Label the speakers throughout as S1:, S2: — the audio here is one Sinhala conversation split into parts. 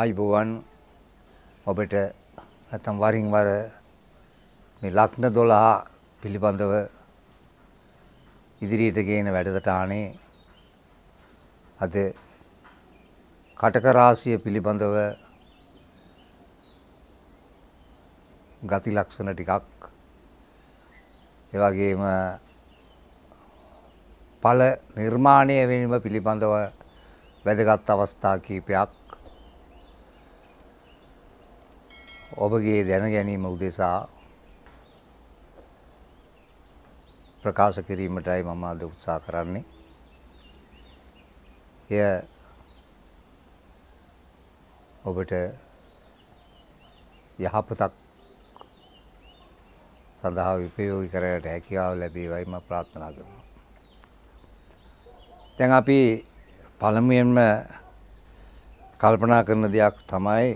S1: ආයිබෝවන් ඔබට නැතම් වරින් වර මේ ලක්න දොළහා පිළිබඳව ඉදිරියට ගේන වැඩසටානේ අද කටකරාශිය පිළිබඳව ගති ලක්ෂණ ටිකක් එවගේම ඵල නිර්මාණය වෙනීම පිළිබඳව වැදගත් අවස්ථා කීපයක් ඔබගේ දැන ගැනීම උදෙසා ප්‍රකාශ කිරීමටයි මම අද උත්සාහ කරන්නේ. එය ඔබට යහපතක් සඳහා විපයෝගී කරගට හැකියාව ලැබේවයි මම ප්‍රාර්ථනා කරනවා. දැන් අපි පළමුවෙන්ම කල්පනා කරන දෙයක් තමයි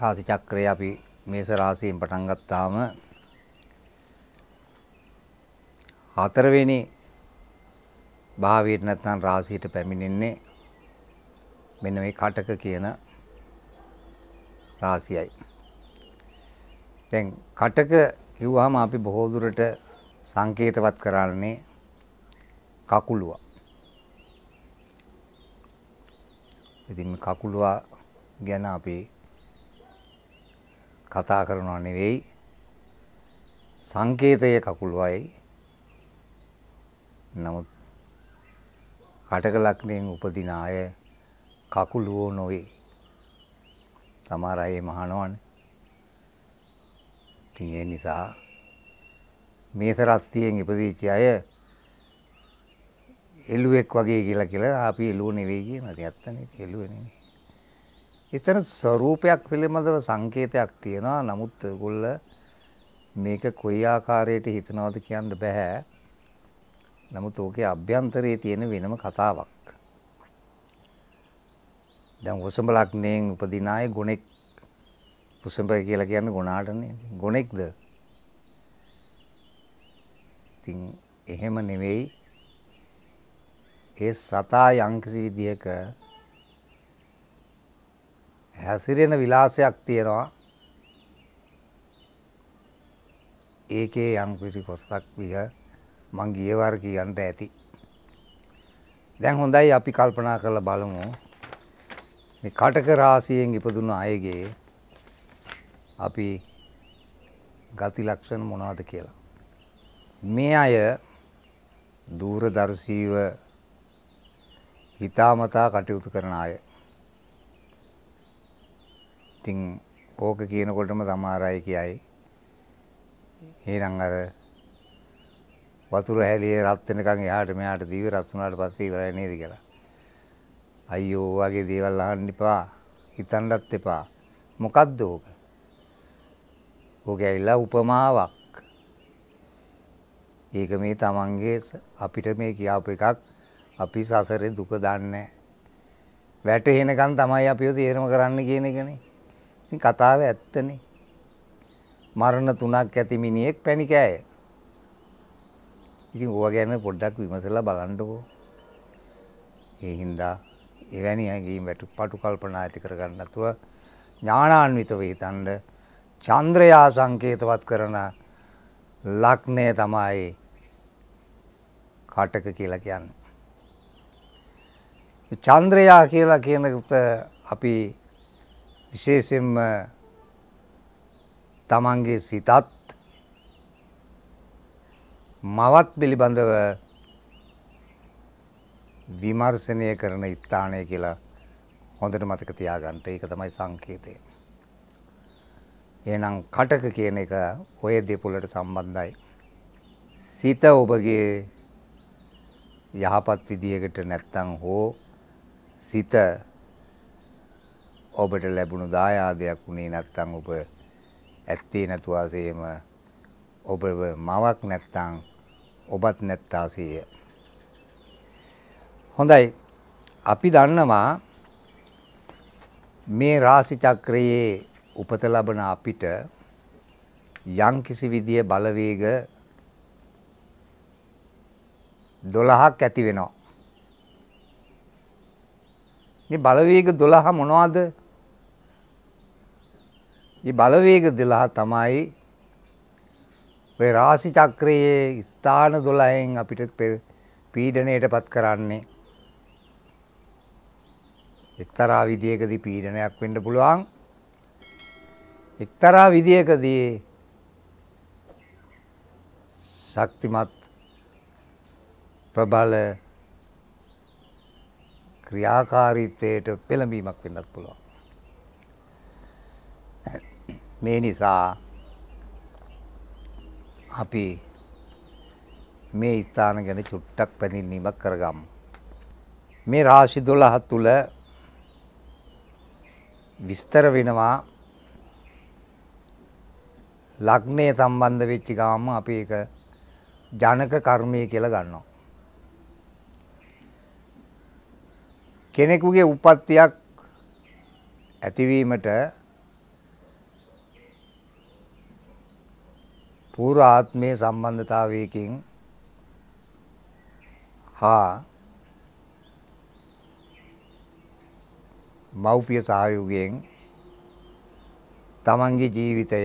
S1: රාශි චක්‍රය අපි මේස රාශියෙන් පටන් ගත්තාම හතරවෙනි භාවයට නැත්නම් රාශියට පැමිණෙන්නේ මෙන්න මේ කටක කියන රාශියයි. දැන් කටක කිව්වහම අපි බොහෝ දුරට සංකේතවත් කරන්නේ කකුලුව. ඉතින් මේ කකුලුව ගැන අපි කතා කරනවා නෙවෙයි සංකේතයේ කකුළුවයි නමුත් කටක ලක්ෂණයෙන් උපදින අය කකුලුවෝ නොවේ. සමහර අය මහනවනේ. ඉතින් ඒ නිසා මේසරස්තියෙන් ඉපදිච්ච අය එළුවෙක් වගේ කියලා කියලා අපි එළුව නෙවෙයි කියන දෙයක් තමයි එළුව නෙවෙයි. එතන ස්වરૂපයක් පිළිබඳව සංකේතයක් තියෙනවා. නමුත් ඒගොල්ල මේක කොයි ආකාරයට හිතනවද කියන්න බෑ. නමුත් ඕකේ අභ්‍යන්තරයේ තියෙන වෙනම කතාවක්. දැන් උසඹලක්නේ උපදින අය ගුණෙක් උසඹ කියලා කියන්නේ ගුණාටනේ. ගුණෙක්ද? ඉතින් එහෙම නෙවෙයි. ඒ සතා යම්කිසි විදියක හැසිරෙන විලාසයක් තියෙනවා ඒකේ යම් කිසි කොස්සක් විය මං ගියවර කියන්න ඇති දැන් හොඳයි අපි කල්පනා කරලා බලමු මේ කටක රාසියෙන් ඉපදුන අයගේ අපි ගති ලක්ෂණ මොනවද කියලා මේ අය දූරදර්ශීව හිතාමතා කටයුතු කරන අය ඉතින් ඕක කියනකොටම සමහර අය කියයි එහෙනම් අර වතුර හැලියේ රත් වෙනකන් එහාට මෙහාට දීවි රත් වුණාට පස්සේ ඉවරයි නේද කියලා. අයියෝ වගේ දේවල් අහන්න එපා. හිතන්නත් එපා. මොකද්ද ඕක? ඕක ඇවිල්ලා උපමාවක්. ඒක මේ Tamange අපිට මේ කියාපු එකක් අපි සසරේ දුක දන්නේ නැහැ. වැටෙනකන් තමයි අපිව තේරම කරන්න කියන එකනේ. මේ කතාව ඇත්තනේ. මරණ තුනක් ඇති මිනිහෙක් පැණිකෑය. ඉතින් ඕවා ගැන පොඩ්ඩක් විමසලා බලන්නකෝ. ඒ හින්දා එවැනි ඇගීම් පටු කල්පනා ඇති කරගන්න නැතුව ඥානාන්විතව හිතනද චන්ද්‍රයා සංකේතවත් කරන ලක්ෂණය තමයි කාටක කියලා කියන්නේ. චන්ද්‍රයා කියලා කියන අපි විශේෂයෙන්ම තමන්ගේ සිතත් මවත් පිළිබඳව විමර්ශනය කරන ස්ථානය කියලා හොඳට මතක තියාගන්න. ඒක තමයි සංකේතය. එහෙනම් කටක කියන එක ඔය දෙපොළට සම්බන්ධයි. සිත ඔබගේ යහපත් විදියකට නැත්තම් හෝ සිත ඔබට ලැබුණු දායාදයක් වුණේ නැත්නම් ඔබ ඇත්තේ නැතු ආසේම ඔබ මවක් නැත්නම් ඔබත් නැත්තාසේය. හොඳයි. අපි දන්නවා මේ රාශි චක්‍රයේ උපත ලබන අපිට යම්කිසි විදිය බලවේග 12ක් ඇති වෙනවා. මේ බලවේග 12 මොනවද? මේ බලවේග 12 තමයි ඔය රාශි චක්‍රයේ ස්ථාන 12න් අපිට පීඩණයටපත් කරන්නේ. එක්තරා විදියකදී පීඩනයක් වෙන්න පුළුවන්. එක්තරා විදියකදී ශක්තිමත් ප්‍රබල ක්‍රියාකාරීත්වයට පෙළඹීමක් වෙන්නත් පුළුවන්. මේ නිසා අපි මේ ස්ථාන ගැන චුට්ටක් පැඳින්නීමක් කරගමු. මේ රාශි 12 තුල විස්තර වෙනවා ලග්නය සම්බන්ධ වෙච්ච ගාම අපි ඒක ජනක කර්මය කියලා ගන්නවා. කෙනෙකුගේ උපත්තියක් ඇතිවීමට පූර්ව ආත්මයේ සම්බන්ධතාවයකින් හා මෞපිය සහයෝගයෙන් තමන්ගේ ජීවිතය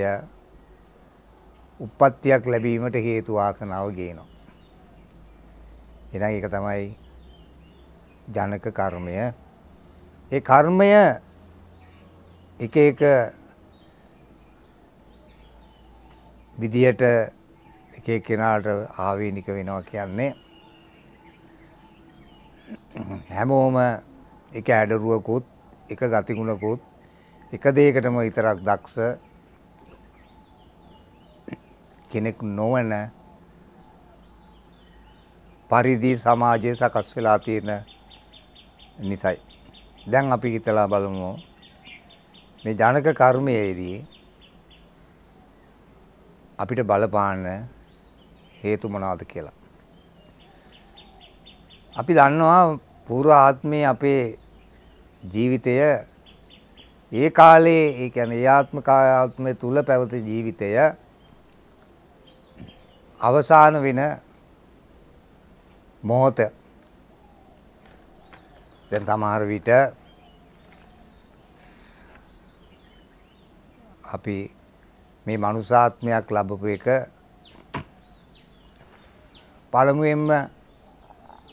S1: උප්පත්තියක් ලැබීමට හේතු වාසනාව ගේනවා. එහෙනම් ඒක තමයි ජනක කර්මය. ඒ කර්මය එක එක විදියට එක එක්කෙනාට ආවේනික වෙනවා කියන්නේ හැමෝම එක ඇඩරුවකුත් එක ගතිගුණකුත් එක දෙයකටම විතරක් දක්ෂ කෙනෙක් නොවන පරිදි සමාජය සකස් වෙලා තියෙන නිසයි. දැන් අපි හිතලා බලමු මේ ජනක කර්මයේදී අපිට බලපාන හේතු මොනවාද කියලා. අපි දන්නවා පූර්ව ආත්මයේ අපේ ජීවිතය ඒ කාලේ ඒ කියන්නේ ආත්ම කායාත්මය තුල පැවති ජීවිතය අවසාන වෙන මොහොත දැන් සමහර විට අපි මේ මනුසාත්මයක් ලබපු එක පළමුවෙන්ම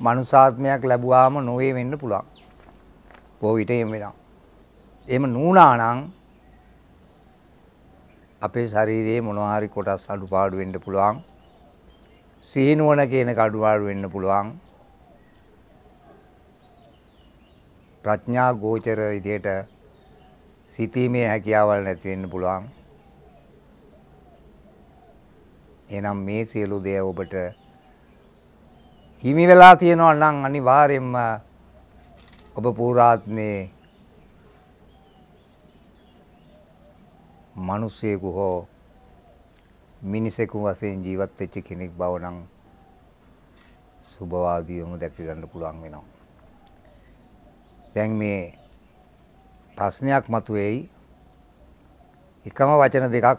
S1: මනුසාත්මයක් ලැබුවාම නොවේ වෙන්න පුළුවන්. බොහෝ විට එහෙම වෙනවා. එහෙම නුණානම් අපේ ශරීරයේ මොනවා හරි කොටස් අඩුපාඩු වෙන්න පුළුවන්. සීනුවන කියන කඩුපාඩු වෙන්න පුළුවන්. ප්‍රඥා ගෝචර විදියට සිතීමේ හැකියාවල් නැති වෙන්න පුළුවන්. එනම් මේ සියලු දේ ඔබට හිමි වෙලා තියෙනවා නම් අනිවාර්යයෙන්ම ඔබ පුරාත්මේ මිනිසෙකු හෝ මිනිසෙකු වශයෙන් ජීවත් වෙච්ච කෙනෙක් බව නම් සුභවාදීවම දැක ගන්න පුළුවන් වෙනවා. දැන් මේ ප්‍රශ්නයක් මතුවේයි. එකම වචන දෙකක්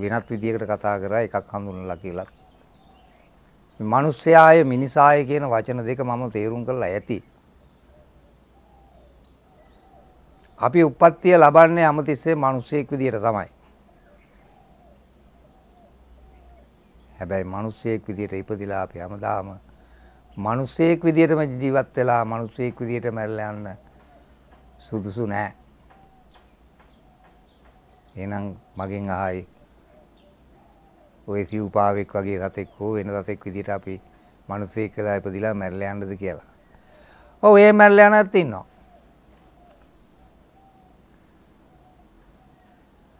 S1: වෙනත් විදියකට කතා කරා එකක් හඳුන්වලා කියලා. මිනිස්යාය මිනිසාය කියන වචන දෙක මම තේරුම් කරලා ඇති. අපි උප්පත්තිය ලබන්නේ අමතිස්සේ මිනිසෙක් විදියට තමයි. හැබැයි මිනිසෙක් විදියට ඉපදිලා අපි හැමදාම මිනිසෙක් විදියටම ජීවත් වෙලා මිනිසෙක් විදියට මැරලා යන්න සුදුසු නෑ. එහෙනම් මගෙන් අහයි ඔය සිව්පාවෙක් වගේ රතෙක් හෝ වෙන රතෙක් විදිහට අපි මිනිස්සෙක් කියලා ඉපදිලා මැරිලා යන්නද කියලා. ඔව් ඒ මැරිලා යනත් ඉන්නවා.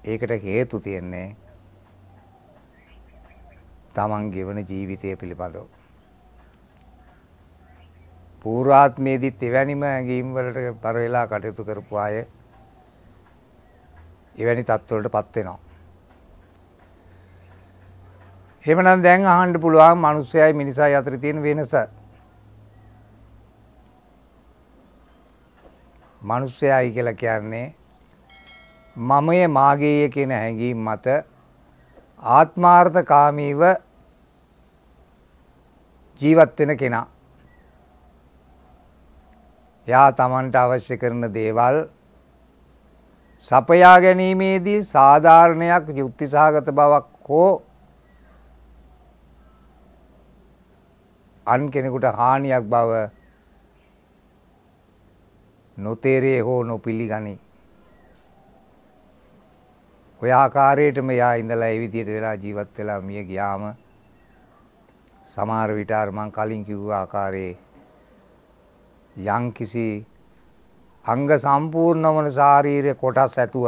S1: ඒකට හේතු තියෙන්නේ තමන් ගෙවන ජීවිතය පිළිබඳව. පූර්වාත්මයේදීත් එවැනිම ඇඟීම් වලට බර වෙලා කටයුතු කරපු අය එවැනි තත්ත්වවලට පත් වෙනවා. හෙමනම් දැන් අහන්ඩ පුළුවන් මනුස්සයයි මිනිසා අතර තියෙන වෙනස. මනුස්සයයි කියල කියන්නේ මමය මාගේය කියන හැඟීම් මත ආත්මාර්ථ කාමීව ජීවත්වෙන කෙනා. යා තමන්ට අවශ්‍ය කරන දේවල් සපයා ගැනීමේදී සාධාරණයක් යුක්තිසාගත බවක් හෝ අන් කෙනෙකුට හානියක් බව නොතේරේ හෝ නොපිළිගනී. ඔය ආකාරයටම යා ඉඳලා ඒ විදියට වෙලා ජීවත් වෙලා මිය ගියාම සමහර විට අර මං කලින් කිව්ව ආකාරයේ යම්කිසි අංග සම්පූර්ණවන ශාරීරික කොටස් ඇතුව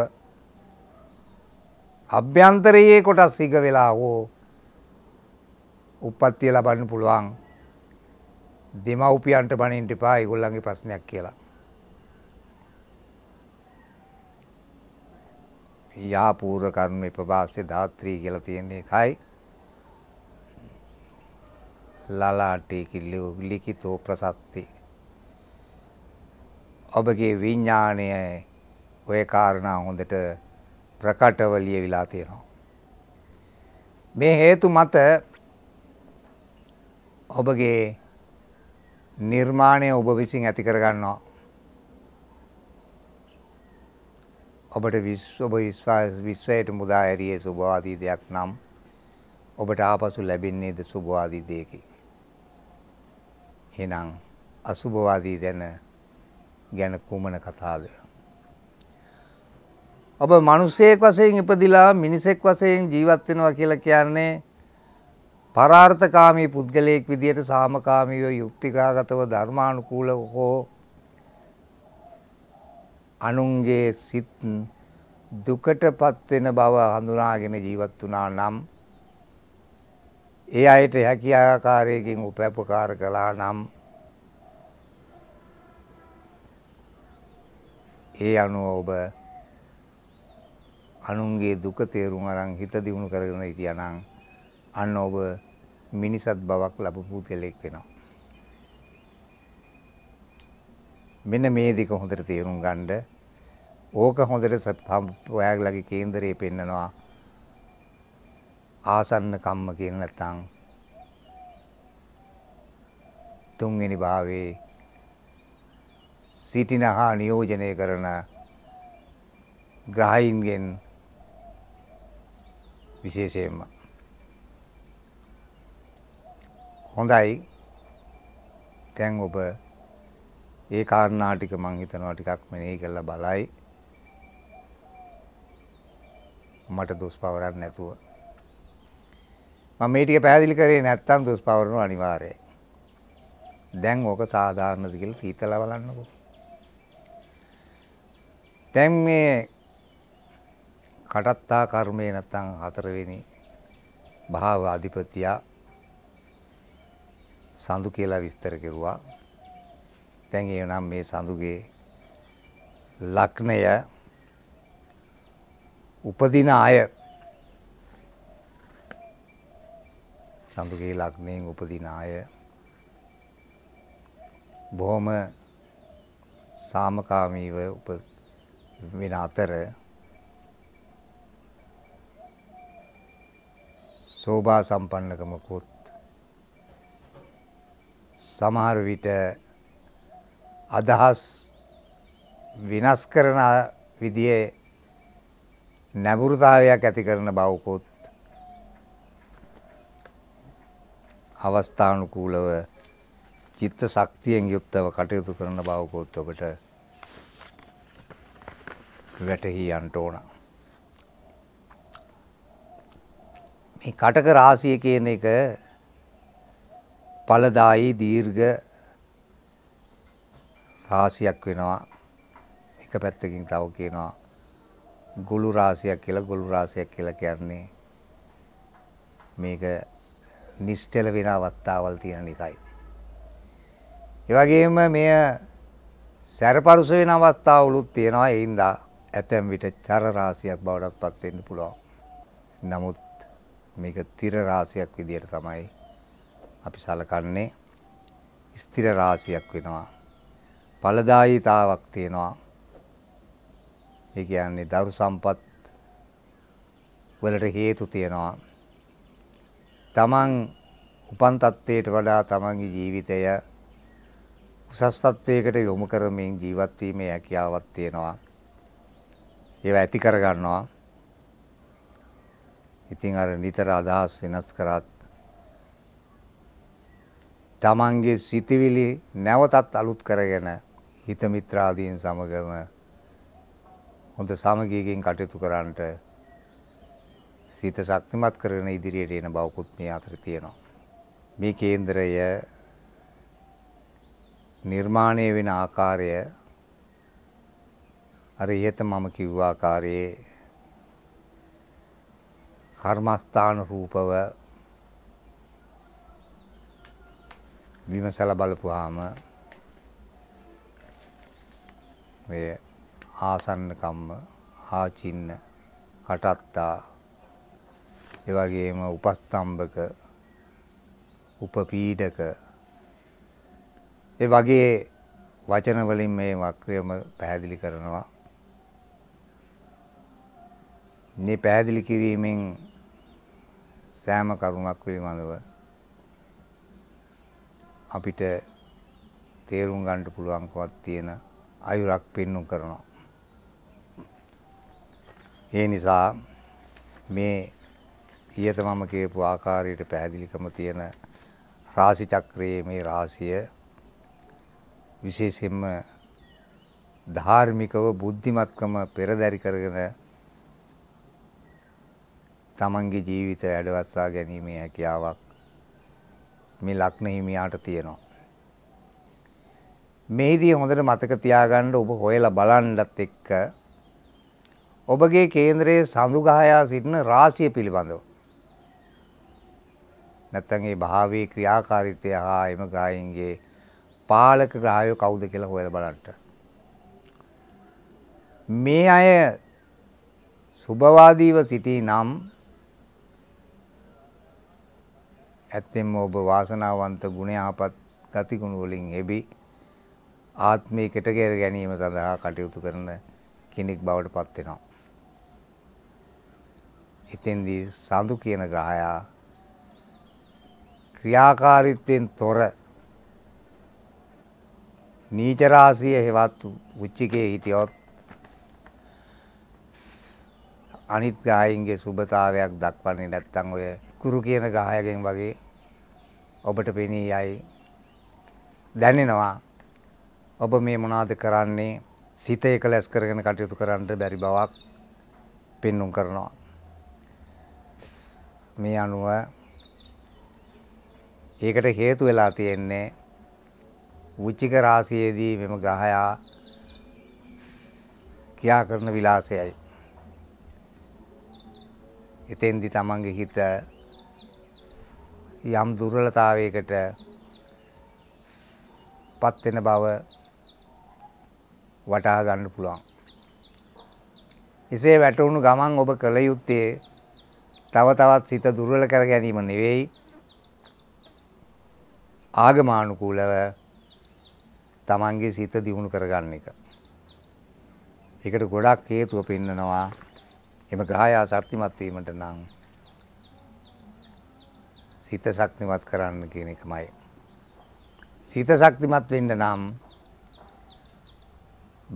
S1: අභ්‍යන්තරයේ කොටස් ඉග වෙලා හෝ උප්පත්තිය ලබන්න පුළුවන් දෙමව්පියන්ට බනින්න එපා ඒගොල්ලන්ගේ ප්‍රශ්නයක් කියලා. යා පූර්ව කර්ම විපවාසයේ ධාත්‍රී කියලා තියෙන එකයි. ලලාටි කිලෝ ලිඛිතෝ ප්‍රසස්ති. ඔබගේ විඥාණය ඔය කාරණා හොඳට ප්‍රකටව ලියවිලා තියෙනවා. මේ හේතු මත ඔබගේ නිර්මාණය ඔබ විසින් ඇති කරගන්නවා. ඔබට විශ්ව විශ්වයට මුදා ඇරියේ සුභවාදී දෙයක් නම් ඔබට ආපසු ලැබෙන්නේද සුභවාදී දෙයකි. එහෙනම් අසුභවාදී දැන ගැන කුමන කතාවද? ඔබ මිනිසෙක් වශයෙන් ඉපදිලා මිනිසෙක් වශයෙන් ජීවත් වෙනවා කියලා කියන්නේ පරාර්ථකාමී පුද්ගලයෙක් විදියට සාමකාමීව යුක්තිකාගතව ධර්මානුකූලව හෝ අනුන්ගේ සිත් දුකටපත් වෙන බව හඳුනාගෙන ජීවත් වුණා නම් ඒ අයට හැකි ආකාරයකින් උපපකාර කළා නම් ඒ අනුව ඔබ අනුන්ගේ දුක තේරුම් අරන් හිත දියුණු කරගෙන හිටියා නම් අන්න ඔබ මිනිසත් බවක් ලැබපු කෙලෙක් වෙනවා. මෙන්න මේ දෙක හොඳට තේරුම් ගන්න. ඕක හොඳට ඔයාලගේ කේන්දරේ පෙන්නනවා. ආසන්න කම්ම කියන නැත්නම් තුන්වෙනි භාවයේ සිටින හා නියෝජනය කරන ග්‍රහයින්ගෙන් විශේෂයෙන්ම හොඳයි. දැන් ඔබ ඒ කාරණා ටික මම හිතනවා ටිකක් මෙනෙහි කරලා බලයි. මට දොස් පවරන්න නැතුව. මම මේ ටික පැහැදිලි කරේ නැත්තම් දොස් පවරනවා අනිවාර්යයි. දැන් ඕක සාධාරණද කියලා තීතලා බලන්නකෝ. දැන් මේ කටත්තා කර්මය නැත්තම් හතරවෙනි භාව අධිපතියා සඳු කියලා විස්තර කෙරුවා. දැන් එනම් මේ සඳුගේ ලක්ෂණය උපදින අය සඳුගේ ලක්ෂණයෙන් උපදින අය බොහොම සාමකාමීව උප වෙන අතර සෝභා සම්පන්නකමකුත් සමහර විට අදහස් විනාශ කරන විදිහේ නැඹුරුතාවයක් ඇති කරන බවකුත් අවස්ථානුකූලව චිත්ත ශක්තියෙන් යුක්තව කටයුතු කරන බවකුත් ඔබට වැටහි යන්න ඕන. මේ කටක රාශිය කියන එක ඵලදායි දීර්ඝ රාශියක් වෙනවා. එක පැත්තකින් තව කියනවා ගුළු රාශියක් කියලා ගුළු රාශියක් කියලා කියන්නේ මේක නිශ්චල වෙන අවස්ථාවල් තියෙන නිසායි. ඒ වගේම මෙය සැරපරුස වෙන අවස්ථාවලුත් තියෙනවා. ඒ හින්දා ඇතැම් විට චර රාශියක් බවටත්පත් වෙන්න පුළුවන්. නමුත් මේක තිර රාශියක් විදියට තමයි අපි සලකන්නේ ස්ථිර රාශියක් වෙනවා. ඵලදායීතාවක් තියෙනවා. ඒ කියන්නේ දරු සම්පත් වලට හේතු තියෙනවා. තමන් උපන් තත්ත්වයට වඩා තමන්ගේ ජීවිතය උසස් තත්ත්වයකට යොමු කරමින් ජීවත් වීමේ හැකියාවක් තියෙනවා. ඒවා ඇති කරගන්නවා. ඉතින් අර නිතර අදහස් වෙනස් කරත් තමන්ගේ සිතිවිලි නැවතත් අලුත් කරගෙන හිත මිත්‍රාදීන් සමගම හොඳ සමගියකින් කටයුතු කරන්නට සිත ශක්තිමත් කරගෙන ඉදිරියට එන බවකුත් මේ අතර තියෙනවා. මේ කේන්දරය නිර්මාණය වෙන ආකාරය අර ඉහත මම කිව්වා ආකාරයේ කර්මස්ථාන රූපව විමසලා බලපුවාම මේ ආසන්න කම්ම ආචින්න කටත්තා ඒ වගේම උපස්තම්භක උපපීඩක ඒ වගේ වචන වලින් මේ වක්‍රයම පැහැදිලි කරනවා මේ පැහැදිලි කිරීමෙන් සෑම කරුණක් පිළිබඳව අපිට තේරුම් ගන්නට පුළුවන්කමක් තියෙන අයුරක් පෙන්වු කරනවා. ඒ නිසා මේ ඊයත මම කියපු ආකාරයට පැහැදිලිකම තියෙන රාශි චක්‍රයේ මේ රාශිය විශේෂයෙන්ම ධාර්මිකව බුද්ධිමත්කම පෙරදරි කරගෙන තමන්ගේ ජීවිතය අඩවස්සා ගැනීමේ හැකියාවක් මේ ලග්න හිමියාට තියෙනවා. මේදී හොඳට මතක තියාගන්න ඔබ හොයලා බලන්නත් එක්ක ඔබගේ කේන්ද්‍රයේ සඳු ගහයා සිටින රාශිය පිළිබඳව. නැත්තම් ඒ භාවයේ ක්‍රියාකාරීත්වය හා එම ගායින්ගේ පාලක ග්‍රහයෝ කවුද කියලා හොයලා බලන්න. මේ අය සුභවාදීව සිටී නම් ඇත්තෙන්ම ඔබ වාසනාවන්ත ගුණයාපත් ගතිගුණ වලින් එබි ආත්මයේ කෙටකර ගැනීම සඳහා කටයුතු කරන කෙනෙක් බවට පත් වෙනවා. එතෙන්දී සඳු කියන ග්‍රහයා ක්‍රියාකාරීත්වයෙන් තොර නීච රාශිය හෙවත් උච්චිකේ හිටියොත් අනිත් ගායින්ගේ සුබතාවයක් දක්වන්නේ නැත්නම් ඔය කුරු කියන ගායකයන් වගේ ඔබට පෙනී යයි දැනෙනවා ඔබ මේ මොනාද කරන්නේ සිත එකලස් කරගෙන කටයුතු කරන්න බැරි බවක් පෙන්눔 කරනවා මේ අනුව ඒකට හේතු වෙලා තියෙන්නේ උච්චික රාශියේදී මෙම ගහයා ක්‍රියා කරන විලාසයයි. එතෙන්දි තමන්ගේ හිත යම් දුර්වලතාවයකට පත් වෙන බව වටහා ගන්න පුළුවන්. එසේ වැටුණු ගමන් ඔබ කළ යුත්තේ තව තවත් සිත දුර්වල කර ගැනීම නෙවෙයි ආගමානුකූලව තමන්ගේ සිත දියුණු කරගන්න එක. ඒකට ගොඩක් හේතුව පෙන්නනවා. එම ගායා ශක්තිමත් වීමට නම් සිත ශක්තිමත් කරන්න කියන එකමයි. සිත ශක්තිමත් වෙන්න නම්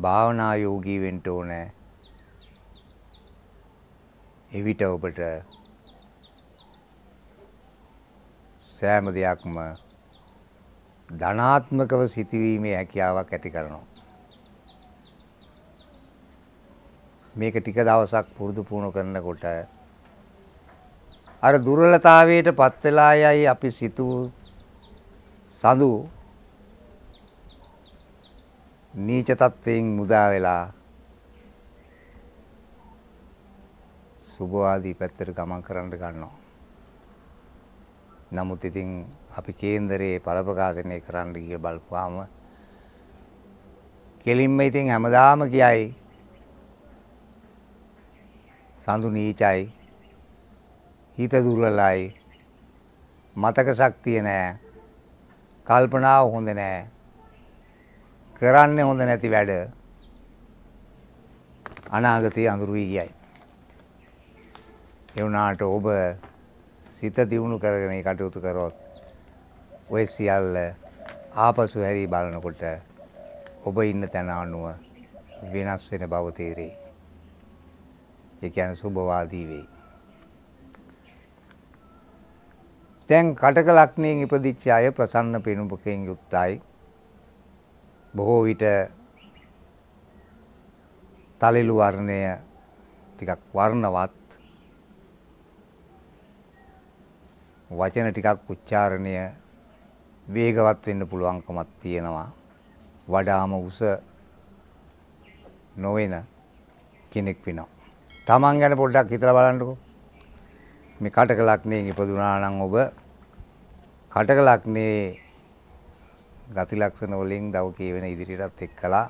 S1: භාවනා යෝගී වෙන්න ඕනේ. එවිට ඔබට සෑම දෙයක්ම ධනාත්මකව සිටීමේ හැකියාවක් ඇති කරනවා. මේක ටික දවසක් පුරුදු පුහුණු කරනකොට අර දුර්වලතාවයට පත් වෙලා යයි අපි සිතූ සඳු නීච තත්වයෙන් මුදා වෙලා සුභවාදී පැත්තට ගමන් කරන්න ගන්නවා. නමුත් ඉතින් අපි කේන්දරයේ ඵල ප්‍රකාශනය කරන්න ගිය බලපුවාම කෙලින්ම ඉතින් හැමදාම කියයි සඳු නීචයි හිත දුර්වලයි මතක ශක්තිය නෑ කල්පනාව හොඳ නෑ කරන්නේ හොඳ නැති වැඩ අනාගතයේ අඳුරුයි කියයි ඒ වුණාට ඔබ සිත දියුණු කරගෙන කටයුතු කරොත් ඔය සියල්ල ආපසු හැරී බලනකොට ඔබ ඉන්න තැන අනුව වෙනස් වෙන බව තේරෙයි. ඒ කියන්නේ සුබවාදී වෙයි. දැන් කටක ලක්ෂණයෙන් ඉපදිච්ච අය ප්‍රසන්න පිනුපකෙන් යුක්තයි. බොහෝ විට තලෙළු වර්ණය ටිකක් වර්ණවත් වචන ටිකක් උච්චාරණය වේගවත් වෙන්න පුළුවන්කමක් තියෙනවා. වඩාම උස නොවන කෙනෙක් වෙනවා. Taman ගැන පොඩ්ඩක් හිතලා බලන්නකෝ. මේ කටක ලක්ෂණයෙන් ඉපදුනා නම් ඔබ කටක ලක්නේ ගති ලක්ෂණ වලින් දව කියවෙන ඉදිරියටත් එක්කලා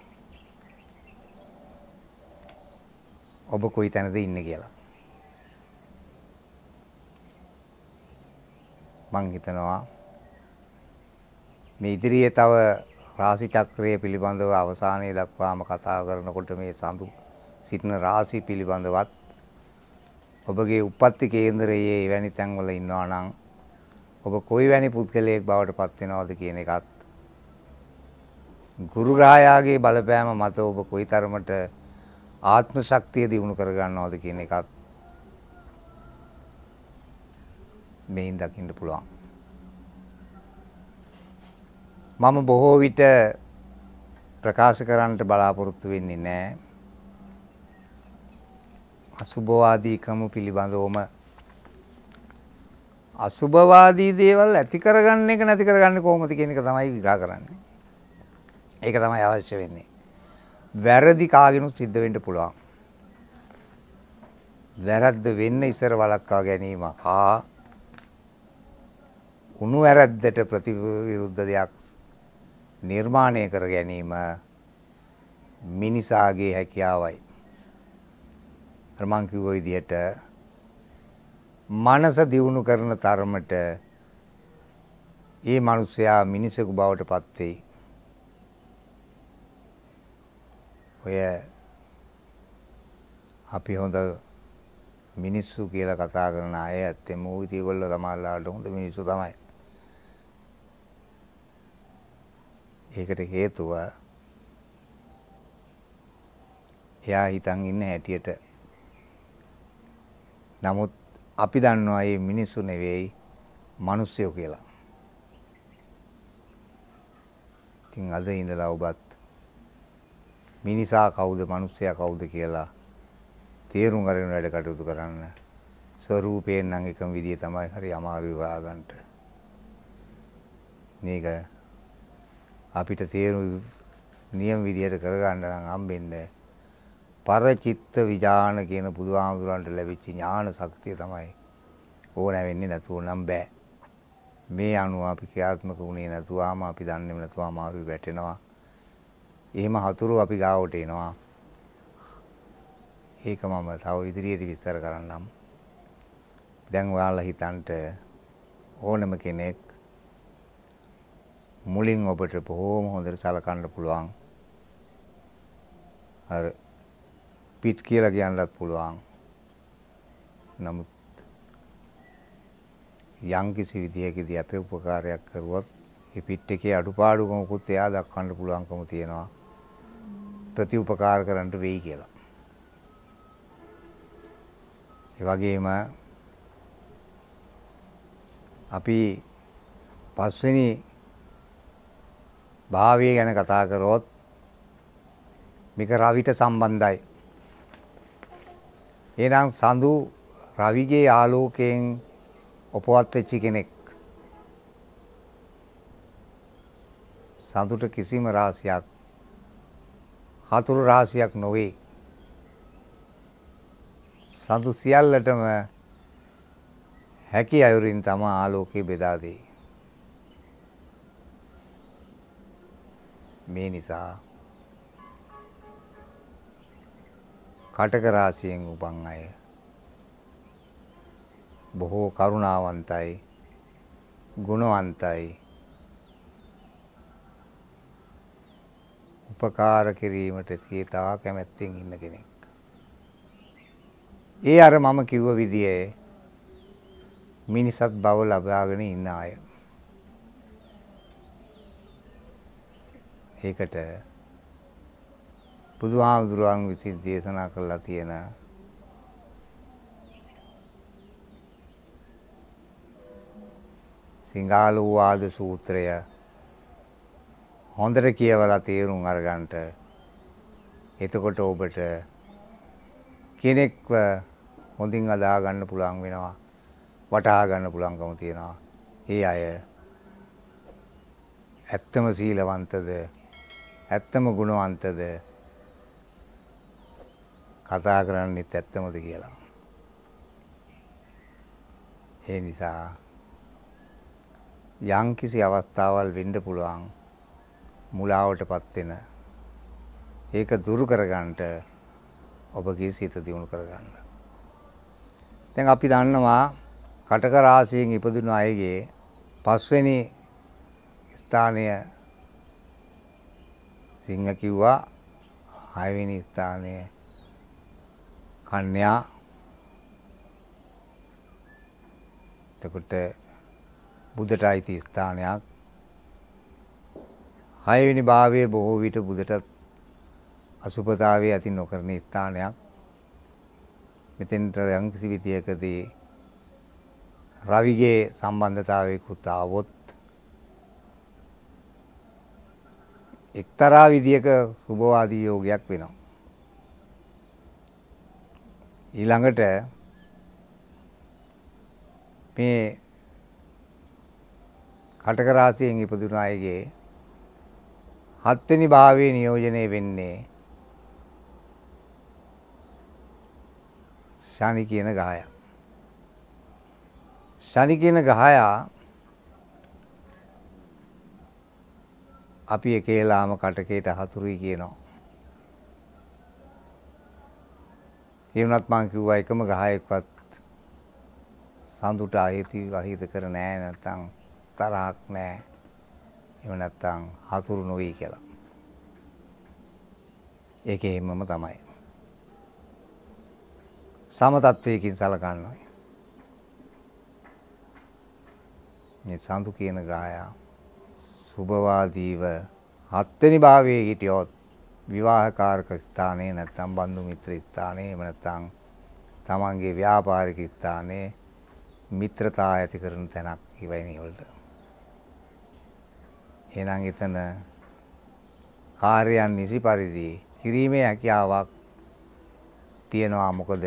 S1: ඔබ කොයි තැනද ඉන්නේ කියලා. මං හිතනවා මේ ඉදිරියේ තව රාශි චක්‍රය පිළිබඳව අවසානයේ දක්වාම කතා කරනකොට මේ සඳු සිටින රාශි පිළිබඳවත් ඔබගේ උපත්ති කේන්දරයේ එවැනි තැන්වල ඉන්නවා නම් ඔබ කොයි වැනි පුද්ගලයෙක් බවට පත් වෙනවද කියන එකත් ගුරු ග්‍රහයාගේ බලපෑම මත ඔබ කොයි තරමට ආත්ම ශක්තිය දියුණු කරගන්නවද කියන එකත් මෙයින් දකින්න පුළුවන් මම බොහෝ විට ප්‍රකාශ කරන්නට බලාපොරොත්තු වෙන්නේ නැහැ අසුබවාදීකම පිළිබඳවම අසුභවාදී දේවල් ඇති කරගන්න එක නැති කරගන්න කොහොමද කියන එක තමයි විග්‍රහ කරන්නේ. ඒක තමයි අවශ්‍ය වෙන්නේ. වැරදි කාගෙනුත් සිද්ධ වෙන්න පුළුවන්. වැරද්ද වෙන්න ඉස්සර වළක්වා ගැනීම හා උණු වැරද්දට ප්‍රතිවිරුද්ධ දෙයක් නිර්මාණය කර ගැනීම මිනිසාගේ හැකියාවයි. මං කිව්ව විදිහට මනස දියුණු කරන තරමට ඒ මිනිසයා මිනිසෙකු බවට පත් වෙයි. ඔය අපි හොඳ මිනිස්සු කියලා කතා කරන අය ඇත්තෙම ඌවිත ඒගොල්ලෝ තමයිලාට හොඳ මිනිස්සු තමයි. ඒකට හේතුව එයා හිතන් ඉන්න හැටියට. නමුත් අපි දන්නවා මේ මිනිස්සු නෙවෙයි මිනිස්සුયો කියලා. ඉතින් අද ඉඳලා ඔබත් මිනිසා කවුද මිනිස්සයා කවුද කියලා තේරුම් අරගෙන වැඩ කටයුතු කරන්න. ස්වરૂපයෙන් නම් එකම විදිය තමයි හරි අමාරු හොයාගන්න. මේක අපිට තේරු නියම විදියට කරගන්න නම් හම්බෙන්නේ පරචිත්ත විජාන කියන බුදුහාමුදුරන්ට ලැබිච්ච ඥාන ශක්තිය තමයි ඕන වෙන්නේ නැතුව නම් බෑ. මේ අනුව අපි ක්‍රියාත්මක වුණේ නැතුවම අපි දන්නේම නැතුවම අපි වැටෙනවා. එහෙම හතුරු අපි ගාවට එනවා. ඒක මම තව ඉදිරියේදී විස්තර කරන්නම්. දැන් ඔයාලා හිතන්ට ඕනම කෙනෙක් මුලින් ඔබට බොහොම හොඳට සලකන්න පුළුවන්. අර පිට් කියලා කියන්නත් පුළුවන්. නමුත් යම් කිසි විදියකදී අපේ උපකාරයක් කරුවොත් ඒ පිට් එකේ අඩුපාඩුකම මොකුත් එයා දක්වන්න පුළුවන්කම තියෙනවා. ප්‍රතිඋපකාර කරන්න වෙයි කියලා. ඒ වගේම අපි පස්වෙනි භාවය ගැන කතා කරොත් මේක රවිට සම්බන්ධයි. එහෙනම් සඳු රවිගේ ආලෝකයෙන් උපවත් වෙච්ච කෙනෙක්. සඳුට කිසිම රාශියක් හතුරු රාශියක් නොවේ. සඳු සියල්ලටම හැකි අයුරින් තම ආලෝකය බෙදා දෙයි. මේ නිසා කටක රාශියෙන් උපන් අය බොහෝ කරුණාවන්තයි ගුණවන්තයි උපකාර කිරීමට සියතා කැමැත්තෙන් ඉන්න කෙනෙක්. ඒ අර මම කිව්ව විදියේ මිනිසත් බව ලබාගෙන ඉන්න අය. ඒකට බුදුහාමුදුරුවන් විසින් දේශනා කරලා තියෙන සිංහාලෝවාද සූත්‍රය හොඳට කියවලා තේරුම් අරගන්ට එතකොට ඔබට කෙනෙක්ව හොඳින් අදා ගන්න පුළුවන් වෙනවා වටහා ගන්න පුළුවන්කම තියෙනවා ඒ අය ඇත්තම සීලවන්තද ඇත්තම ගුණවන්තද කතා කරන්නෙත් ඇත්තමද කියලා. ඒ නිසා යම්කිසි අවස්ථාවල් වෙන්න පුළුවන් මුලාවටපත් වෙන ඒක දුරු කරගන්නට ඔබගේ සිත දියුණු කරගන්න. දැන් අපි දන්නවා කටක රාශියෙන් ඉපදුණු අයගේ පස්වෙනි ස්ථානය සිංහ කිව්වා හයවෙනි ස්ථානය කන්‍යා එතකොට බුදට අයිති ස්ථානයක් හයවෙනි භාවයේ බොහෝ විට බුදටත් අසුපතාවේ ඇති නොකරන ස්ථානයක් මෙතෙන්ට යම්කිසි විදියකදී රවිගේ සම්බන්ධතාවයකුත් ආවොත් එක්තරා විදියක සුභවාදී යෝගයක් වෙනවා ඊළඟට මේ කටක රාශියෙන් ඉපදුන අයගේ හත්වෙනි භාවයේ නියෝජනය වෙන්නේ ශනි කියන ගහය. ශනි කියන ගහය අපි එකේලාම කටකේට හතුරුයි කියනවා. ඒ වුණත් මම කිව්වා එකම ගහයක්වත් සඳුට අහිති අහිත කර නෑ නැත්තම් තරහක් නෑ. එහෙම නැත්තම් හතුරු නොවේ කියලා. ඒක එහෙමම තමයි. සමතත්වයකින් සලකන්නයි. මේ සඳු කියන ගායා සුභවාදීව හත්වෙනි භාවයේ හිටියොත් විවාහකාරක ස්ථානයේ නැත්නම් බන්දු මිත්‍ර ස්ථානයේ එහෙම නැත්නම් තමන්ගේ ව්‍යාපාරික ස්ථානයේ මිත්‍රතා ඇති කරන තැනක් ඉවයිනේ වලට. එහෙනම් එතන කාර්යයන් නිසි පරිදි කිරීමේ හැකියාවක් තියෙනවා මොකද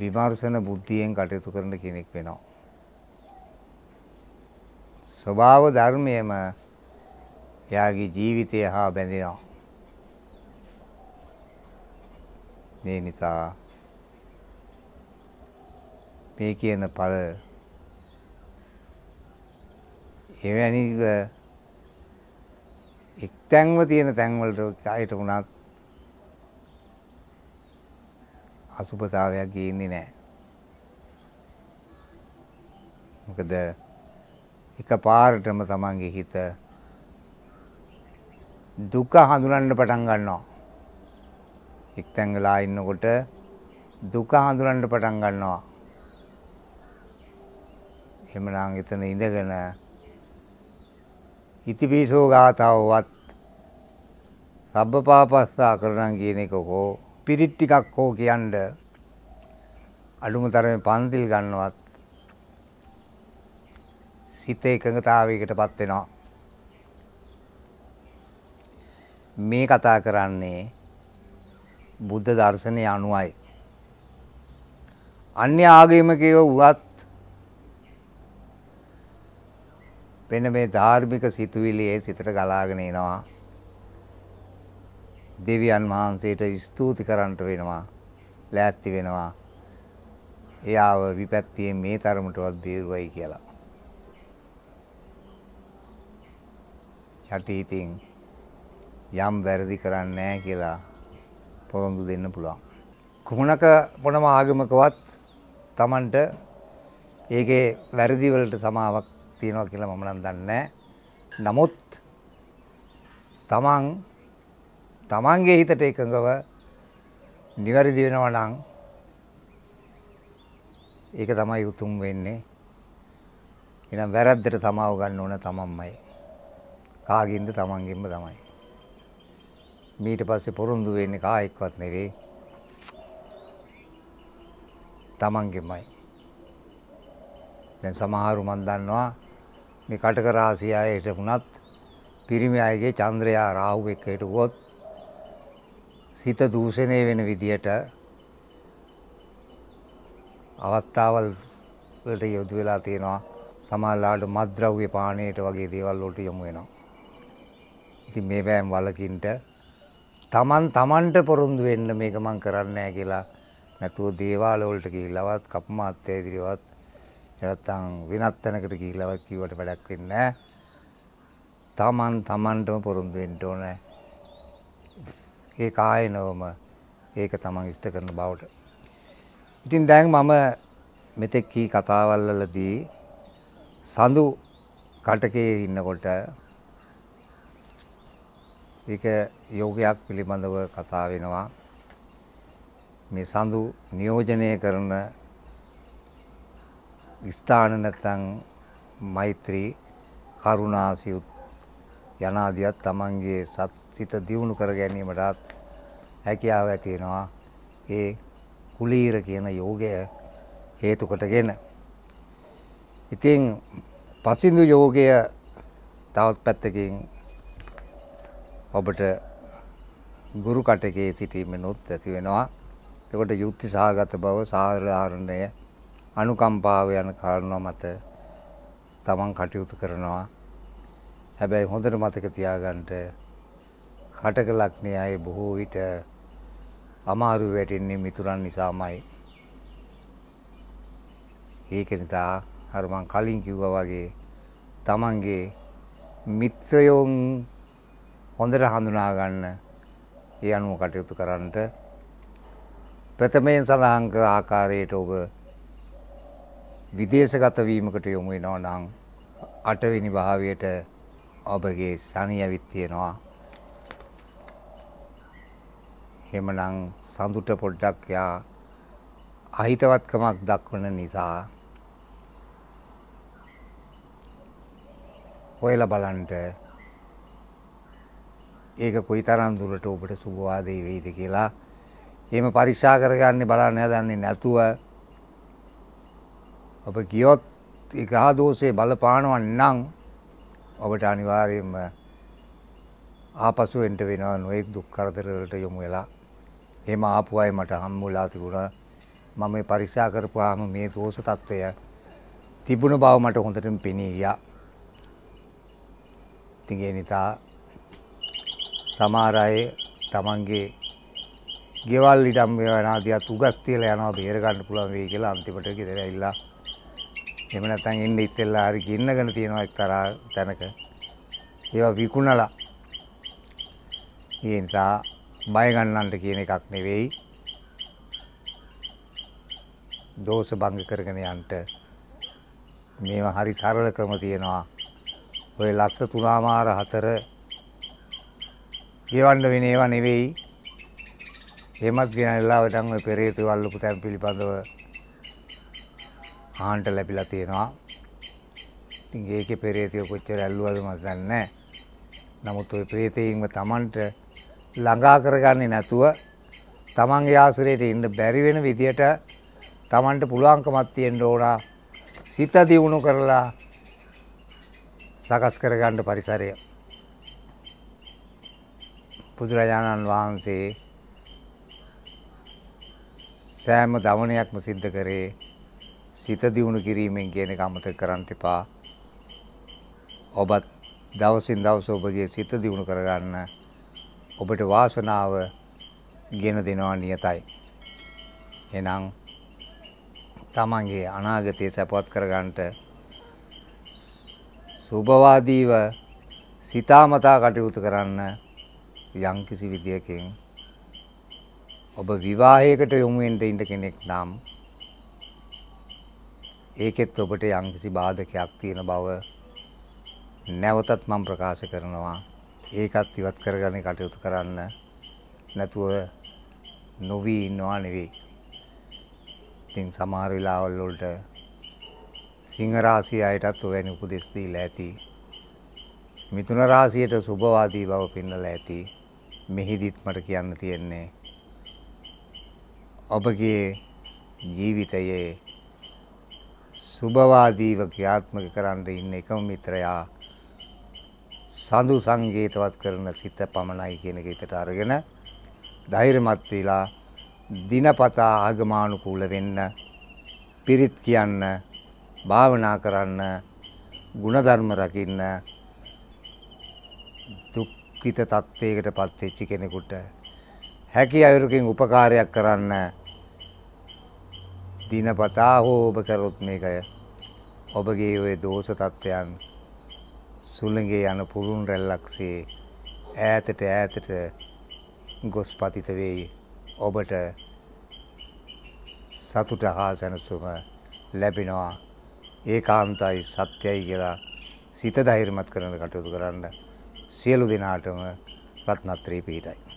S1: විමර්ශන බුද්ධියෙන් කටයුතු කරන කෙනෙක් වෙනවා. ස්වභාව ධර්මයේම එයාගේ ජීවිතය හා බැඳෙනවා. ඒ නිසා මේ කියන ඵල එවැනිව එක් තැන්ව තියෙන තැන්වලට අයට වුණත් අසුභතාවයක් ගේන්නේ නැහැ. මොකද එක පාරටම තමන්ගේ හිත දුක හඳුනන්න පටන් ගන්නවා. එක්තැන් වෙලා ඉන්නකොට දුක හඳුනන්න පටන් ගන්නවා. එහෙමනම් එතන ඉඳගෙන ඉතිපිසෝ ගාතාවවත් සබ්බපාපස්සා කරණම් කියන එක හෝ පිරිත් ටිකක් හෝ කියන්න අඩුම තරමේ පන්තිල් ගන්නවත් සිත එකඟතාවයකටපත් වෙනවා. මේ කතා කරන්නේ බුද්ධ දර්ශනය අනුවයි. අන්‍ය ආගමකයෝ වුවත් පෙන මේ ධාර්මික සිතුවිලි ඒ සිතට ගලාගෙන එනවා. දෙවියන් වහන්සේට ස්තුති කරන්නට වෙනවා. ලෑත්ති වෙනවා. එයාව විපැත්තියෙන් මේ තරමටවත් බේරුවයි කියලා. යටි ඉතින් යම් වැරදි කරන්නේ නැහැ කියලා පොරොන්දු දෙන්න පුළුවන්. කුමනක මොනම ආගමකවත් තමන්ට ඒකේ වැරදිවලට සමාවක් තියෙනවා කියලා මම නම් දන්නේ නමුත් තමන් තමන්ගේ හිතට එකඟව නිවැරදි වෙනවා නම් ඒක තමයි උතුම් වෙන්නේ. එහෙනම් වැරද්දට තමාව ගන්න ඕන තමන්මයි. කාගින්ද තමන්ගින්ම තමයි. මීට පස්සේ පොරොන්දු වෙන්නේ කායෙක්වත් නෙවෙයි. තමන්ගෙමයි. දැන් සමහරු මන් දන්නවා මේ කටක රාශිය අයට වුණත් පිරිමි අයගේ චන්ද්‍රයා රාහු එක්ක හිටුවොත් සිත දූෂණය වෙන විදියට අවස්ථාවල් වලට යොදු වෙලා තියෙනවා. සමහරලාට මත්ද්‍රව්‍ය පානයට වගේ දේවල් වලට යොමු වෙනවා. ඉතින් මේ බෑම් වලකින්ට තමන් තමන්ට පොරොන්දු වෙන්න මේක මං කරන්නේ කියලා නැතුව දේවාල වලට ගිහිල්ලවත් කප් මාත්‍ය ඉදිරියවත් නැත්තම් වෙනත් තැනකට ගිහිල්ලවත් කිව්වට වැඩක් වෙන්නේ නැහැ. තමන් තමන්ටම පොරොන්දු වෙන්න ඕනේ. ඒ කායනවම ඒක තමන් ඉෂ්ට කරන බවට. ඉතින් දැන් මම මෙතෙක් කී කතාවල් වලදී සඳු කටකේ ඉන්නකොට ඒක යෝගයක් පිළිබඳව කතා වෙනවා. මේ සඳු නියෝජනය කරන ස්ථාන නැත්නම් මෛත්‍රී කරුණාසියුත් යනාදියත් Tamanගේ සත්සිත දියුණු කර ගැනීමටත් හැකියාව ඇති වෙනවා. ඒ කුලීර කියන යෝගය හේතු කොටගෙන. ඉතින් පසින්දු යෝගය තවත් පැත්තකින් ඔබට ගුරු කටකේ සිටීමෙනුත් ඇති වෙනවා. එකොට යුක්ති සහගත බව සාධාරණය අනුකම්පාව යන කාරණා මත තමන් කටයුතු කරනවා. හැබැයි හොඳට මතක තියාගන්න කටක ලග්නය අය බොහෝ විට අමාරු වැටෙන්නේ මිතුරන් නිසාමයි. ඒක නිසා අර මං කලින් කිව්වා වගේ තමන්ගේ මිත්‍රයෝන් හොඳට හඳුනා ගන්න ඒ අනුව කටයුතු කරන්නට ප්‍රථමයෙන් සඳහන් කළ ආකාරයට ඔබ විදේශගත වීමකට යොමු වෙනවා නම් අටවෙනි භාවයට ඔබගේ ශනි ඇවිත් තියෙනවා. එහෙමනම් සඳුට පොඩ්ඩක් යා අහිතවත්කමක් දක්වන නිසා හොයලා බලන්න ඒක කොයිතරම් දුරට ඔබට සුබවාදී වෙයිද කියලා එහෙම පරික්ෂා කරගන්න බලන්න හදන්නේ නැතුව ඔබ ගියොත් ඒ ග්‍රහ දෝෂේ බලපානවා නම් ඔබට අනිවාර්යයෙන්ම ආපසු එන්ට වෙනවා නොයෙක් දුක් කරදර වලට යොමු වෙලා එහෙම ආපු අය මට හම්බුලා තිබුණා මම මේ පරික්ෂා කරපුවාම මේ දෝෂ తত্ত্বය තිබුණ බව මට හොඳටම පෙනී ගියා. ඉතින් ඒ නිසා සමහර අය තමන්ගේ ගෙවල් ඉඩම් වෙනාදියත් උගස් තියලා යනවා බේර ගන්න පුළුවන් වෙයි කියලා අන්තිමට ගෙදර ඇවිල්ලා එහෙම නැත්නම් එන්න ඉස්සෙල්ලා හරි ගින්නගෙන තියෙනවා එක්තරා තැනක ඒවා විකුණලා ඒ නිසා බය ගන්නන්ට කියන එකක් නෙවෙයි දෝෂ භංග කරගෙන යන්න මේවා හරි සරල ක්‍රම තියෙනවා ඔය ලක්ෂ 3 4 ගෙවන්න වෙන ඒවා නෙවෙයි. එහෙමත් ගෙනල්ලා වටන් ওই පෙරේත වල්ලපු තැන් පිළිබඳව ආහන්ට ලැබිලා තියෙනවා. ඉතින් ඒකේ පෙරේතය කොච්චර ඇල්ලුවද මම දන්නේ නමුත් ওই ප්‍රේතයින්ව Tamanට ළඟා කරගන්නේ නැතුව Tamanගේ ආශ්‍රයයට ඉන්න බැරි වෙන විදියට Tamanට පුළුවන්කමක් තියෙන්න ඕන සිත දියුණු කරලා සකස් කරගන්න පරිසරය බුදුරජාණන් වහන්සේ සෑම දමනයක්ම සිද්ධ කරේ සිත දියුණු කිරීමෙන් කියන එක අමතක කරන්න එපා. ඔබත් දවසින් දවස ඔබගේ සිත දියුණු කරගන්න ඔබට වාසනාව ගෙන දෙනවා නියතයි. එහෙනම් තමන්ගේ අනාගතය සැපවත් කරගන්නට සුභවාදීව සිතාමතා කටයුතු කරන්න යම්කිසි විදියකින් ඔබ විවාහයකට යොමු වෙන්න ඉන්න කෙනෙක් නම් ඒකෙත් ඔබට යම්කිසි බාධකයක් තියෙන බව නැවතත් මම ප්‍රකාශ කරනවා ඒකත් ඉවත් කරගන්න කටයුතු කරන්න නැතුව නොවි ඉන්නවා නෙවෙයි. ඉතින් සමහර වෙලාවල් වලට සිංහ රාශිය අයටත් ඔවැනි උපදෙස් දීලා ඇති. මිථුන රාශියට සුභවාදී බව පෙන්වලා ඇති. මෙහිදිත් මට කියන්න තියෙන්නේ ඔබගේ ජීවිතයේ සුභවාදීව ක්‍රියාත්මක කරන්න ඉන්න එකම මිත්‍රයා සඳු සංගීතවත් කරන සිත පමණයි කියන එක හිතට අරගෙන ධෛර්යමත් වෙලා දිනපතා ආගමානුකූල වෙන්න පිරිත් කියන්න භාවනා කරන්න ಗುಣධර්ම රකින්න දුක්ඛිත තත්ත්වයකට පත්වෙච්ච කෙනෙකුට හැකි අයුරකින් උපකාරයක් කරන්න දිනපතා හෝ ඔබ කරොත් මේකය ඔබගේ ඔය දෝෂ තත්ත්වයන් සුළඟේ යන පුරුන් රැල්ලක්සේ ඈතට ඈතට ගොස් පතිත වෙයි ඔබට සතුට හා සැනසුම ලැබෙනවා ඒකාන්තයි සත්‍යයි කියලා සිත ධෛර්යමත් කරන කටයුතු කරන්න සියලු දෙනාටම රත්නත්‍රේ පිහිටයි